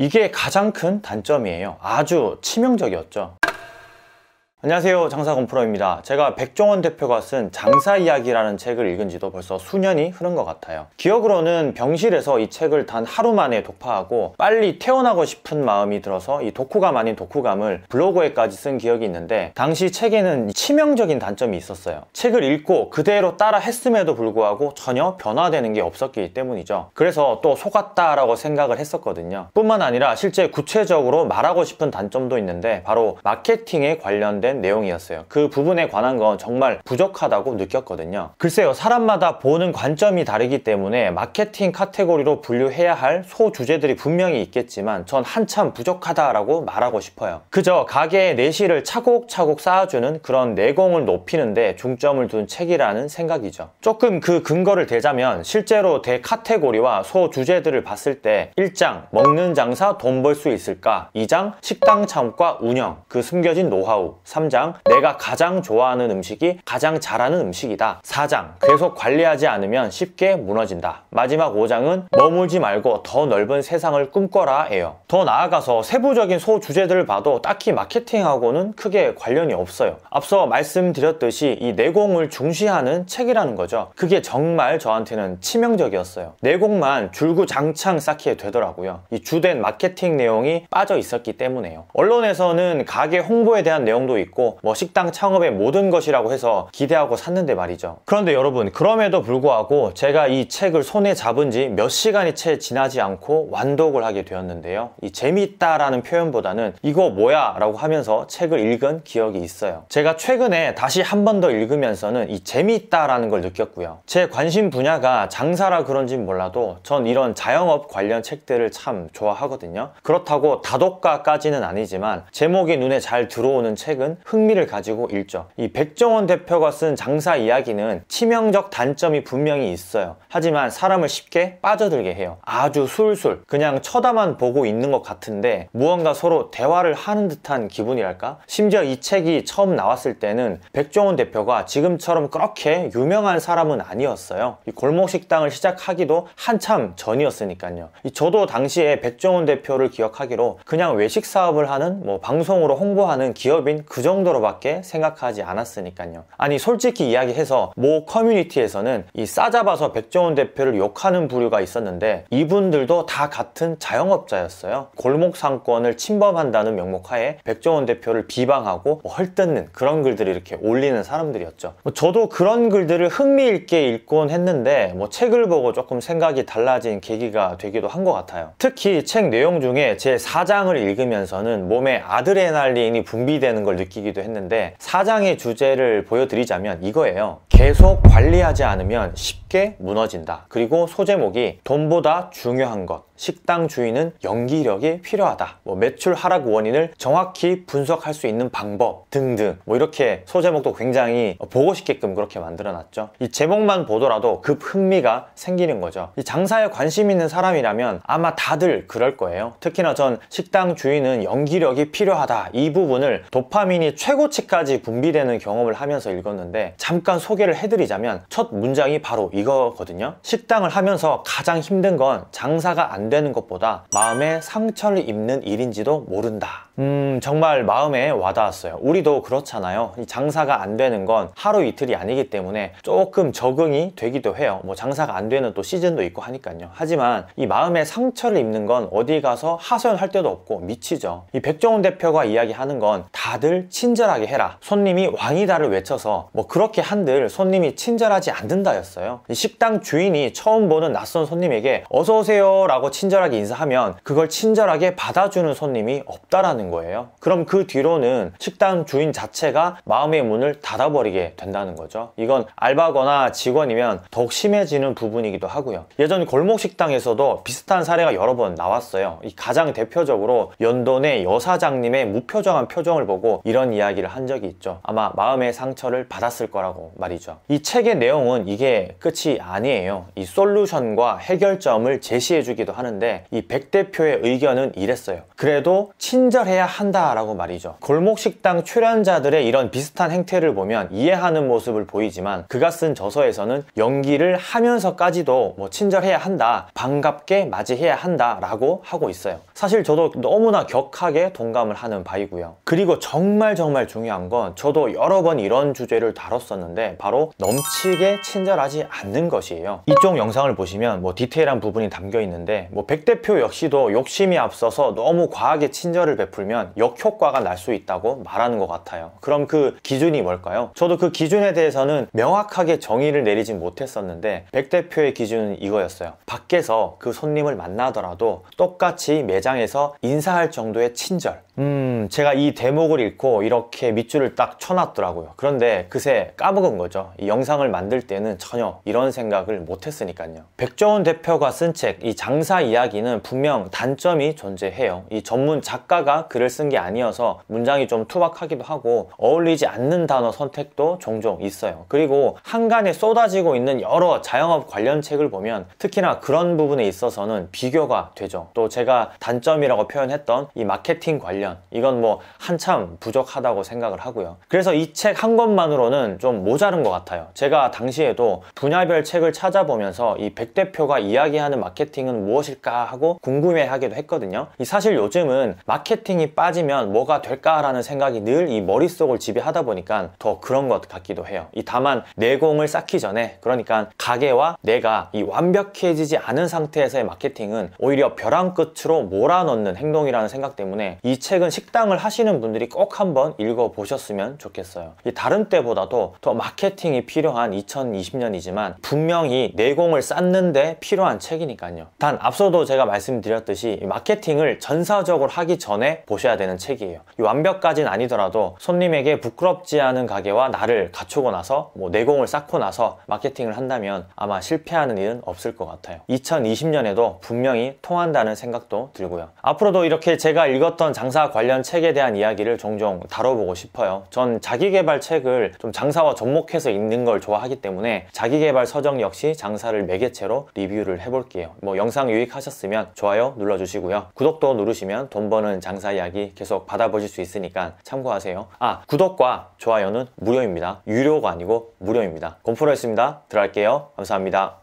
이게 가장 큰 단점이에요. 아주 치명적이었죠. 안녕하세요 장사건 프로입니다 제가 백종원 대표가 쓴 장사 이야기라는 책을 읽은 지도 벌써 수년이 흐른 것 같아요 기억으로는 병실에서 이 책을 단 하루 만에 독파하고 빨리 태어나고 싶은 마음이 들어서 이 독후감 아닌 독후감을 블로그에까지 쓴 기억이 있는데 당시 책에는 치명적인 단점이 있었어요 책을 읽고 그대로 따라 했음에도 불구하고 전혀 변화되는 게 없었기 때문이죠 그래서 또 속았다 라고 생각을 했었거든요 뿐만 아니라 실제 구체적으로 말하고 싶은 단점도 있는데 바로 마케팅에 관련된 관련된 내용이었어요. 그 부분에 관한 건 정말 부족하다고 느꼈거든요. 글쎄요, 사람마다 보는 관점이 다르기 때문에 마케팅 카테고리로 분류해야 할 소주제들이 분명히 있겠지만 전 한참 부족하다라고 말하고 싶어요. 그저 가게의 내실을 차곡차곡 쌓아주는 그런 내공을 높이는데 중점을 둔 책이라는 생각이죠. 조금 그 근거를 대자면 실제로 대카테고리와 소주제들을 봤을 때 1장 먹는 장사 돈 벌 수 있을까 2장 식당 창업과 운영 그 숨겨진 노하우 3장 내가 가장 좋아하는 음식이 가장 잘하는 음식이다 4장 계속 관리하지 않으면 쉽게 무너진다 마지막 5장은 머물지 말고 더 넓은 세상을 꿈꿔라 예요 더 나아가서 세부적인 소 주제들을 봐도 딱히 마케팅하고는 크게 관련이 없어요 앞서 말씀드렸듯이 이 내공을 중시하는 책이라는 거죠 그게 정말 저한테는 치명적이었어요 내공만 줄구장창 쌓게 되더라고요 이 주된 마케팅 내용이 빠져 있었기 때문에요 언론에서는 가게 홍보에 대한 내용도 있고 있고 뭐 식당 창업의 모든 것이라고 해서 기대하고 샀는데 말이죠. 그런데 여러분 그럼에도 불구하고 제가 이 책을 손에 잡은 지 몇 시간이 채 지나지 않고 완독을 하게 되었는데요. 이 재미있다라는 표현보다는 이거 뭐야 라고 하면서 책을 읽은 기억이 있어요. 제가 최근에 다시 한 번 더 읽으면서는 이 재미있다라는 걸 느꼈고요. 제 관심 분야가 장사라 그런진 몰라도 전 이런 자영업 관련 책들을 참 좋아하거든요. 그렇다고 다독가까지는 아니지만 제목이 눈에 잘 들어오는 책은 흥미를 가지고 읽죠. 이백종원 대표가 쓴 장사 이야기는 치명적 단점이 분명히 있어요. 하지만 사람을 쉽게 빠져들게 해요. 아주 술술 그냥 쳐다만 보고 있는 것 같은데 무언가 서로 대화를 하는 듯한 기분이랄까? 심지어 이 책이 처음 나왔을 때는 백종원 대표가 지금처럼 그렇게 유명한 사람은 아니었어요. 이 골목식당을 시작하기도 한참 전이었으니까요. 저도 당시에 백종원 대표를 기억하기로 그냥 외식 사업을 하는 뭐 방송으로 홍보하는 기업인 그정 정도로밖에 생각하지 않았으니까요. 아니 솔직히 이야기해서 모 커뮤니티에서는 이 싸잡아서 백종원 대표를 욕하는 부류가 있었는데 이분들도 다 같은 자영업자였어요. 골목 상권을 침범한다는 명목하에 백종원 대표를 비방하고 뭐 헐뜯는 그런 글들을 이렇게 올리는 사람들이었죠. 뭐 저도 그런 글들을 흥미있게 읽곤 했는데 뭐 책을 보고 조금 생각이 달라진 계기가 되기도 한 것 같아요. 특히 책 내용 중에 제 4장을 읽으면서는 몸에 아드레날린이 분비되는 걸 느끼 시키기도 했는데 사장의 주제를 보여드리자면 이거예요 계속 관리하지 않으면 쉽게 무너진다. 그리고 소제목이 돈보다 중요한 것, 식당 주인은 연기력이 필요하다. 뭐 매출 하락 원인을 정확히 분석할 수 있는 방법 등등 뭐 이렇게 소제목도 굉장히 보고 싶게끔 그렇게 만들어놨죠. 이 제목만 보더라도 급 흥미가 생기는 거죠. 이 장사에 관심 있는 사람이라면 아마 다들 그럴 거예요. 특히나 전 식당 주인은 연기력이 필요하다 이 부분을 도파민이 최고치까지 분비되는 경험을 하면서 읽었는데 잠깐 소개를 소개를 해드리자면 첫 문장이 바로 이거거든요 식당을 하면서 가장 힘든 건 장사가 안 되는 것보다 마음에 상처를 입는 일인지도 모른다 음, 정말 마음에 와닿았어요. 우리도 그렇잖아요. 이 장사가 안 되는 건 하루 이틀이 아니기 때문에 조금 적응이 되기도 해요. 뭐 장사가 안 되는 또 시즌도 있고 하니까요. 하지만 이 마음의 상처를 입는 건 어디 가서 하소연할 데도 없고 미치죠. 이 백종원 대표가 이야기하는 건 다들 친절하게 해라. 손님이 왕이다를 외쳐서 뭐 그렇게 한들 손님이 친절하지 않는다였어요. 이 식당 주인이 처음 보는 낯선 손님에게 어서 오세요 라고 친절하게 인사하면 그걸 친절하게 받아주는 손님이 없다라는 된는 거예요. 그럼 그 뒤로는 식당 주인 자체가 마음의 문을 닫아버리게 된다는 거죠. 이건 알바거나 직원이면 더욱 심해지는 부분이기도 하고요. 예전 골목식당에서도 비슷한 사례가 여러 번 나왔어요. 가장 대표적으로 연돈의 여사장님의 무표정한 표정을 보고 이런 이야기를 한 적이 있죠. 아마 마음의 상처를 받았을 거라고 말이죠. 이 책의 내용은 이게 끝이 아니에요. 이 솔루션과 해결점을 제시해주기도 하는데 이 백 대표의 의견은 이랬어요. 그래도 친절해야 해야 한다라고 말이죠. 골목식당 출연자들의 이런 비슷한 행태를 보면 이해하는 모습을 보이지만 그가 쓴 저서에서는 연기를 하면서까지도 뭐 친절해야 한다, 반갑게 맞이해야 한다라고 하고 있어요. 사실 저도 너무나 격하게 동감을 하는 바이고요. 그리고 정말 정말 중요한 건 저도 여러 번 이런 주제를 다뤘었는데 바로 넘치게 친절하지 않는 것이에요. 이쪽 영상을 보시면 뭐 디테일한 부분이 담겨 있는데 뭐 백 대표 역시도 욕심이 앞서서 너무 과하게 친절을 베풀면 만들면 역효과가 날 수 있다고 말하는 것 같아요. 그럼 그 기준이 뭘까요? 저도 그 기준에 대해서는 명확하게 정의를 내리진 못했었는데 백 대표의 기준은 이거였어요. 밖에서 그 손님을 만나더라도 똑같이 매장에서 인사할 정도의 친절 음, 제가 이 대목을 읽고 이렇게 밑줄을 딱 쳐놨더라고요. 그런데 그새 까먹은 거죠. 이 영상을 만들 때는 전혀 이런 생각을 못했으니까요. 백종원 대표가 쓴 책, 이 장사 이야기는 분명 단점이 존재해요. 이 전문 작가가 글을 쓴 게 아니어서 문장이 좀 투박하기도 하고 어울리지 않는 단어 선택도 종종 있어요. 그리고 한간에 쏟아지고 있는 여러 자영업 관련 책을 보면 특히나 그런 부분에 있어서는 비교가 되죠. 또 제가 단점이라고 표현했던 이 마케팅 관련 하면 이건 뭐 한참 부족하다고 생각을 하고요. 그래서 이 책 한 권만으로는 좀 모자른 것 같아요. 제가 당시에도 분야별 책을 찾아보면서 이 백 대표가 이야기하는 마케팅은 무엇일까 하고 궁금해하기도 했거든요. 사실 요즘은 마케팅이 빠지면 뭐가 될까라는 생각이 늘 이 머릿속을 지배하다 보니까 더 그런 것 같기도 해요. 이 다만 내공을 쌓기 전에 그러니까 가게와 내가 이 완벽해지지 않은 상태에서의 마케팅은 오히려 벼랑 끝으로 몰아넣는 행동이라는 생각 때문에 이책 출퇴 식당을 하시는 분들이 꼭 한번 읽어보셨으면 좋겠어요. 다른 때보다도 더 마케팅이 필요한 2020년이지만 분명히 내공을 쌓는데 필요한 책이니까요. 단 앞서도 제가 말씀드렸듯이 마케팅을 전사적으로 하기 전에 보셔야 되는 책이에요. 완벽까진 아니더라도 손님에게 부끄럽지 않은 가게와 나를 갖추고 나서 뭐 내공을 쌓고 나서 마케팅을 한다면 아마 실패하는 일은 없을 것 같아요. 2020년에도 분명히 통한다는 생각도 들고요. 앞으로도 이렇게 제가 읽었던 장사 관련 책에 대한 이야기를 종종 다뤄보고 싶어요. 전 자기개발 책을 좀 장사와 접목해서 읽는 걸 좋아하기 때문에 자기개발 서적 역시 장사를 매개체로 리뷰를 해볼게요. 뭐 영상 유익하셨으면 좋아요 눌러주시고요. 구독도 누르시면 돈 버는 장사 이야기 계속 받아보실 수 있으니까 참고하세요. 아 구독과 좋아요는 무료입니다. 유료가 아니고 무료입니다. 검프로였습니다. 들어갈게요. 감사합니다.